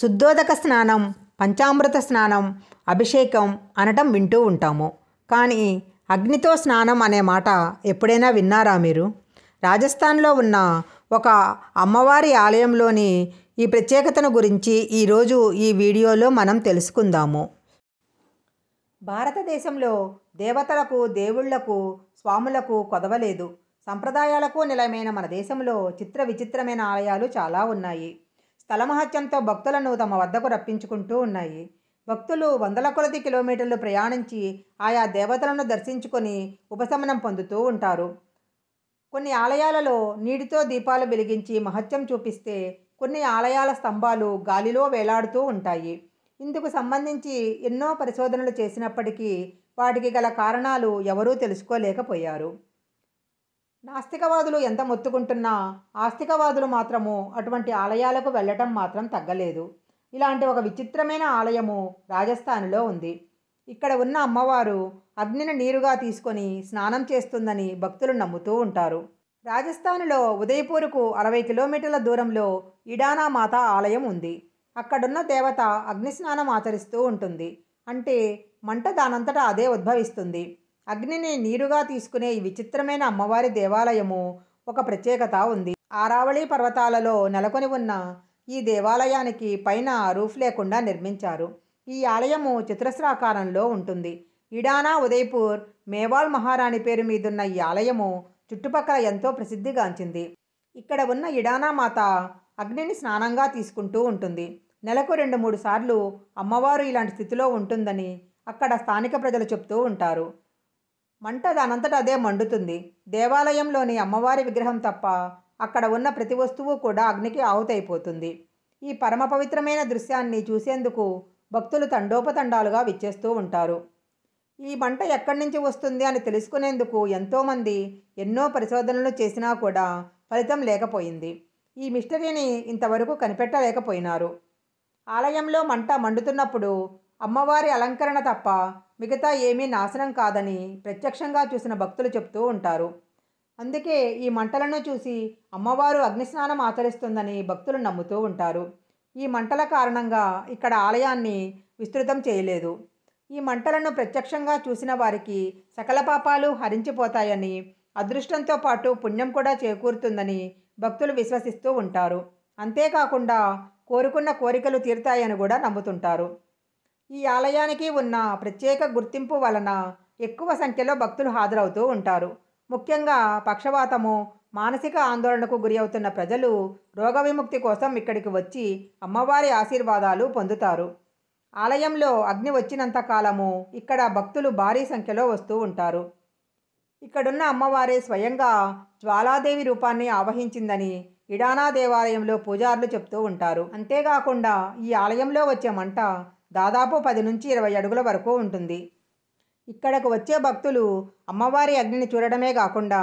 శుద్ధోదక స్నానం పంచామృత స్నానం అభిషేకం అనటం వింటూ ఉంటాము కానీ అగ్నితో స్నానం అనే మాట ఎప్పుడైనా విన్నారా మీరు రాజస్థాన్లో ఉన్న ఒక అమ్మవారి ఆలయంలోని ఈ ప్రత్యేకతను గురించి ఈరోజు ఈ వీడియోలో మనం తెలుసుకుందాము భారతదేశంలో దేవతలకు దేవుళ్లకు స్వాములకు కొదవలేదు సంప్రదాయాలకు నిలయమైన మన దేశంలో చిత్ర విచిత్రమైన ఆలయాలు చాలా ఉన్నాయి స్థలమహత్యంతో భక్తులను తమ వద్దకు రప్పించుకుంటూ ఉన్నాయి భక్తులు వందల కొలది కిలోమీటర్లు ప్రయాణించి ఆయా దేవతలను దర్శించుకొని ఉపశమనం పొందుతూ ఉంటారు కొన్ని ఆలయాలలో నీటితో దీపాలు వెలిగించి మహత్యం చూపిస్తే కొన్ని ఆలయాల స్తంభాలు గాలిలో వేలాడుతూ ఉంటాయి ఇందుకు సంబంధించి ఎన్నో పరిశోధనలు చేసినప్పటికీ వాటికి గల కారణాలు ఎవరూ తెలుసుకోలేకపోయారు నాస్తికవాదులు ఎంత మొత్తుకుంటున్నా ఆస్తికవాదులు మాత్రము అటువంటి ఆలయాలకు వెళ్ళటం మాత్రం తగ్గలేదు ఇలాంటి ఒక విచిత్రమైన ఆలయము రాజస్థాన్లో ఉంది ఇక్కడ ఉన్న అమ్మవారు అగ్నిని నీరుగా తీసుకొని స్నానం చేస్తుందని భక్తులు నమ్ముతూ ఉంటారు రాజస్థాన్లో ఉదయపూర్కు అరవై కిలోమీటర్ల దూరంలో ఇడానా మాత ఆలయం ఉంది అక్కడున్న దేవత అగ్నిస్నానం ఆచరిస్తూ ఉంటుంది అంటే మంట దానంతటా అదే ఉద్భవిస్తుంది అగ్నిని నీరుగా తీసుకునే ఈ విచిత్రమైన అమ్మవారి దేవాలయము ఒక ప్రత్యేకత ఉంది ఆరావళి పర్వతాలలో నెలకొని ఉన్న ఈ దేవాలయానికి పైన రూఫ్ లేకుండా నిర్మించారు ఈ ఆలయము చతురస్రాకారంలో ఉంటుంది ఇడానా ఉదయపూర్ మేవాల్ మహారాణి పేరు మీదున్న ఈ ఆలయము చుట్టుపక్కల ఎంతో ప్రసిద్ధిగాంచింది ఇక్కడ ఉన్న ఇడానా మాత అగ్నిని స్నానంగా తీసుకుంటూ ఉంటుంది నెలకు రెండు మూడు సార్లు అమ్మవారు ఇలాంటి స్థితిలో ఉంటుందని అక్కడ స్థానిక ప్రజలు చెప్తూ ఉంటారు మంట దానంతట అదే మండుతుంది దేవాలయంలోని అమ్మవారి విగ్రహం తప్ప అక్కడ ఉన్న ప్రతి వస్తువు కూడా అగ్నికి ఆహుతైపోతుంది ఈ పరమ పవిత్రమైన దృశ్యాన్ని చూసేందుకు భక్తులు తండోపతండాలుగా విచ్చేస్తూ ఉంటారు ఈ మంట ఎక్కడి నుంచి వస్తుంది అని తెలుసుకునేందుకు ఎంతోమంది ఎన్నో పరిశోధనలు చేసినా కూడా ఫలితం లేకపోయింది ఈ మిస్టరీని ఇంతవరకు కనిపెట్టలేకపోయినారు ఆలయంలో మంట మండుతున్నప్పుడు అమ్మవారి అలంకరణ తప్ప మిగతా ఏమీ నాశనం కాదని ప్రత్యక్షంగా చూసిన భక్తులు చెప్తూ ఉంటారు అందుకే ఈ మంటలను చూసి అమ్మవారు అగ్నిస్నానం ఆచరిస్తుందని భక్తులు నమ్ముతూ ఉంటారు ఈ మంటల కారణంగా ఇక్కడ ఆలయాన్ని విస్తృతం చేయలేదు ఈ మంటలను ప్రత్యక్షంగా చూసిన వారికి సకల పాపాలు హరించిపోతాయని అదృష్టంతో పాటు పుణ్యం కూడా చేకూరుతుందని భక్తులు విశ్వసిస్తూ ఉంటారు అంతేకాకుండా కోరుకున్న కోరికలు తీరుతాయని కూడా నమ్ముతుంటారు ఈ ఆలయానికి ఉన్న ప్రత్యేక గుర్తింపు వలన ఎక్కువ సంఖ్యలో భక్తులు హాజరవుతూ ఉంటారు ముఖ్యంగా పక్షవాతము మానసిక ఆందోళనకు గురి అవుతున్న ప్రజలు రోగ విముక్తి కోసం ఇక్కడికి వచ్చి అమ్మవారి ఆశీర్వాదాలు పొందుతారు ఆలయంలో అగ్ని వచ్చినంత కాలము ఇక్కడ భక్తులు భారీ సంఖ్యలో వస్తూ ఉంటారు ఇక్కడున్న అమ్మవారి స్వయంగా జ్వాలాదేవి రూపాన్ని ఆవహించిందని ఇడానా దేవాలయంలో పూజారులు చెప్తూ ఉంటారు అంతేకాకుండా ఈ ఆలయంలో వచ్చే మంట దాదాపు పది నుంచి ఇరవై అడుగుల వరకు ఉంటుంది ఇక్కడకు వచ్చే భక్తులు అమ్మవారి అగ్నిని చూడడమే కాకుండా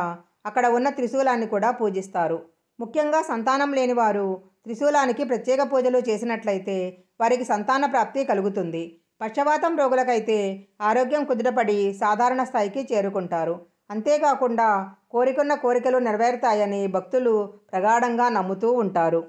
అక్కడ ఉన్న త్రిశూలాన్ని కూడా పూజిస్తారు ముఖ్యంగా సంతానం లేని వారు త్రిశూలానికి ప్రత్యేక పూజలు చేసినట్లయితే వారికి సంతాన ప్రాప్తి కలుగుతుంది పక్షవాతం రోగులకైతే ఆరోగ్యం కుదుటపడి సాధారణ స్థాయికి చేరుకుంటారు అంతేకాకుండా కోరికున్న కోరికలు నెరవేరుతాయని భక్తులు ప్రగాఢంగా నమ్ముతూ ఉంటారు